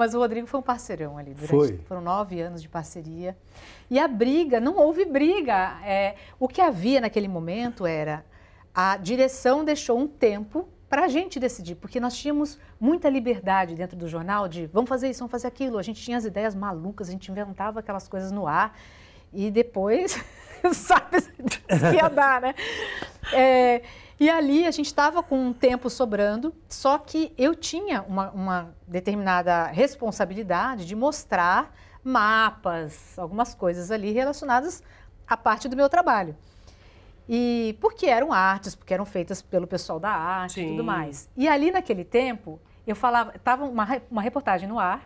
Mas o Rodrigo foi um parceirão ali, durante, foi. foram nove anos de parceria. E a briga, não houve briga. É, o que havia naquele momento era a direção deixou um tempo para a gente decidir, porque nós tínhamos muita liberdade dentro do jornal de vamos fazer isso, vamos fazer aquilo. A gente tinha as ideias malucas, a gente inventava aquelas coisas no ar e depois sabe se ia dar, né? É, e ali a gente estava com um tempo sobrando, só que eu tinha uma, uma determinada responsabilidade de mostrar mapas, algumas coisas ali relacionadas à parte do meu trabalho. E porque eram artes, porque eram feitas pelo pessoal da arte Sim. e tudo mais. E ali naquele tempo, eu falava, estava uma, uma reportagem no ar,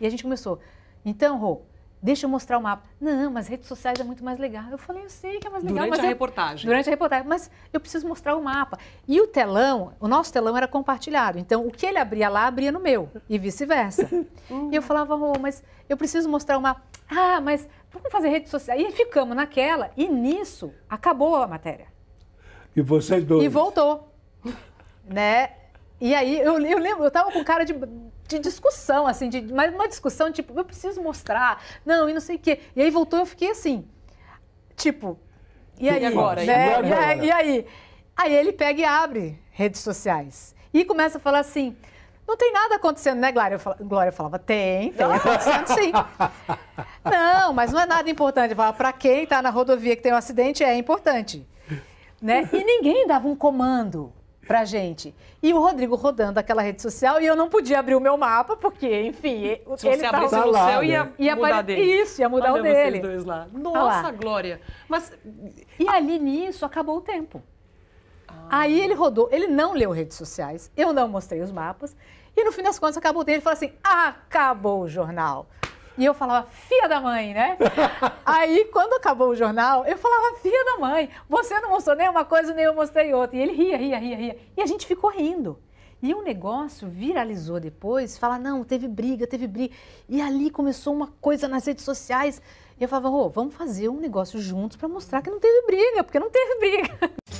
e a gente começou. Então, Rô, deixa eu mostrar o mapa. Não, mas redes sociais é muito mais legal. Eu falei, eu sei que é mais legal. Durante a eu, reportagem. Durante a reportagem, mas eu preciso mostrar o mapa. E o telão, o nosso telão era compartilhado. Então, o que ele abria lá, abria no meu, e vice-versa. Uhum. e eu falava, oh, mas eu preciso mostrar o mapa. Ah, mas vamos fazer redes sociais. E ficamos naquela, e nisso, acabou a matéria. E vocês dois. E voltou. né? E aí, eu, eu lembro, eu estava com cara de de discussão, assim, de, mas uma discussão, tipo, eu preciso mostrar, não, e não sei o quê. E aí voltou, eu fiquei assim, tipo, e aí? É, e agora? Né? E, agora? e aí? Aí ele pega e abre redes sociais e começa a falar assim, não tem nada acontecendo, né, Glória? Eu falava, Glória falava tem, tem acontecendo sim. não, mas não é nada importante. para quem está na rodovia que tem um acidente, é importante. Né? E ninguém dava um comando pra gente. E o Rodrigo rodando aquela rede social e eu não podia abrir o meu mapa, porque, enfim, Se ele você tava... abrisse tá no céu, ia ia mudar apare... dele. Isso, ia mudar Olha o dele. dois lá. Tá Nossa, lá. Glória! Mas... E ali nisso acabou o tempo. Ah. Aí ele rodou, ele não leu redes sociais, eu não mostrei os mapas, e no fim das contas acabou o dele e falou assim, acabou o jornal. E eu falava, filha da mãe, né? Aí, quando acabou o jornal, eu falava, filha da mãe, você não mostrou nem uma coisa, nem eu mostrei outra. E ele ria, ria, ria, ria. E a gente ficou rindo. E o negócio viralizou depois, fala, não, teve briga, teve briga. E ali começou uma coisa nas redes sociais. E eu falava, oh, vamos fazer um negócio juntos para mostrar que não teve briga, porque não teve briga.